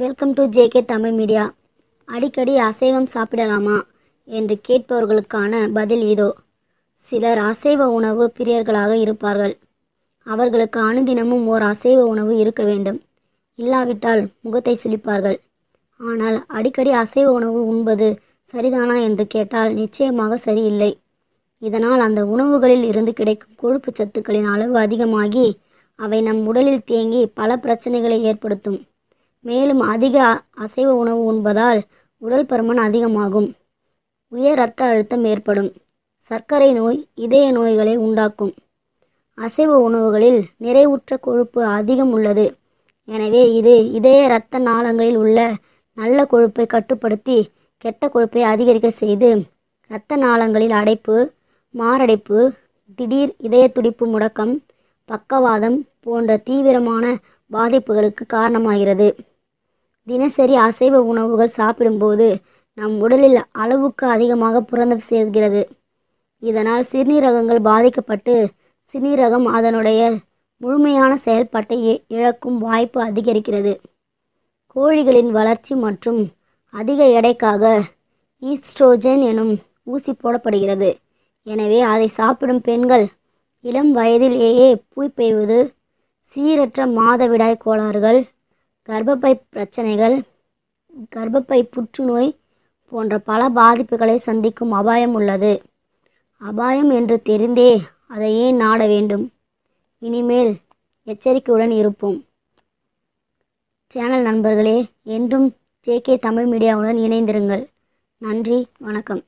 welcome to JK Tamil media அடிக்கடி அசைவம் சாப்பிடலாமா என்று கேட்பவர்களுக்கான பதில் இதோ சிலர் அசைவ உணவு பிரியர்களாக இருப்பார்கள் அவர்களுக்கு அனுதினமும் ஓர் அசைவ உணவு இருக்க வேண்டும் இல்லாவிட்டால் முகத்தை சுழிப்பார்கள் ஆனால் அடிக்கடி அசைவ உணவு உண்பது சரிதானா என்று கேட்டால் நிச்சயமாக சரியில்லை இதனால் அந்த உணவுகளில் இருந்து கிடைக்கும் கொழுப்பு சத்துக்களின் அளவு அதிகமாகி அவை நம் உடலில் தேங்கி பல பிரச்சனைகளை ஏற்படுத்தும் மேலும் அதிக அசைவ உணவு உண்பதால் உடல் பருமன் அதிகமாகும் உயர் இரத்த அழுத்தம் ஏற்படும் சர்க்கரை நோய் இதய நோய்களை உண்டாக்கும் அசைவ உணவுகளில் நிறைவுற்ற கொழுப்பு அதிகம் உள்ளது எனவே இது இதய இரத்த நாளங்களில் உள்ள நல்ல கொழுப்பை கட்டுப்படுத்தி கெட்ட கொழுப்பை அதிகரிக்க செய்து இரத்த நாளங்களில் அடைப்பு மாரடைப்பு திடீர் இதய துடிப்பு முடக்கம் பக்கவாதம் போன்ற தீவிரமான பாதிப்புகளுக்கு காரணமாகிறது தினசரி அசைவ உணவுகள் சாப்பிடும்போது நம் உடலில் அளவுக்கு அதிகமாக புறந்து சேர்கிறது இதனால் சிறுநீரகங்கள் பாதிக்கப்பட்டு சிறுநீரகம் அதனுடைய முழுமையான செயல்பாட்டை இழக்கும் வாய்ப்பு அதிகரிக்கிறது கோழிகளின் வளர்ச்சி மற்றும் அதிக எடைக்காக ஈஸ்ட்ரோஜன் எனும் ஊசி போடப்படுகிறது எனவே அதை சாப்பிடும் பெண்கள் இளம் வயதிலேயே பெய்வது சீரற்ற மாதவிடாய் கோளாறுகள் கர்ப்பப்பை பிரச்சனைகள் கர்ப்பப்பை புற்றுநோய் போன்ற பல பாதிப்புகளை சந்திக்கும் அபாயம் உள்ளது அபாயம் என்று தெரிந்தே அதை ஏன் நாட வேண்டும் இனிமேல் எச்சரிக்கையுடன் இருப்போம் சேனல் நண்பர்களே என்றும் ஜேகே தமிழ் மீடியாவுடன் இணைந்திருங்கள் நன்றி வணக்கம்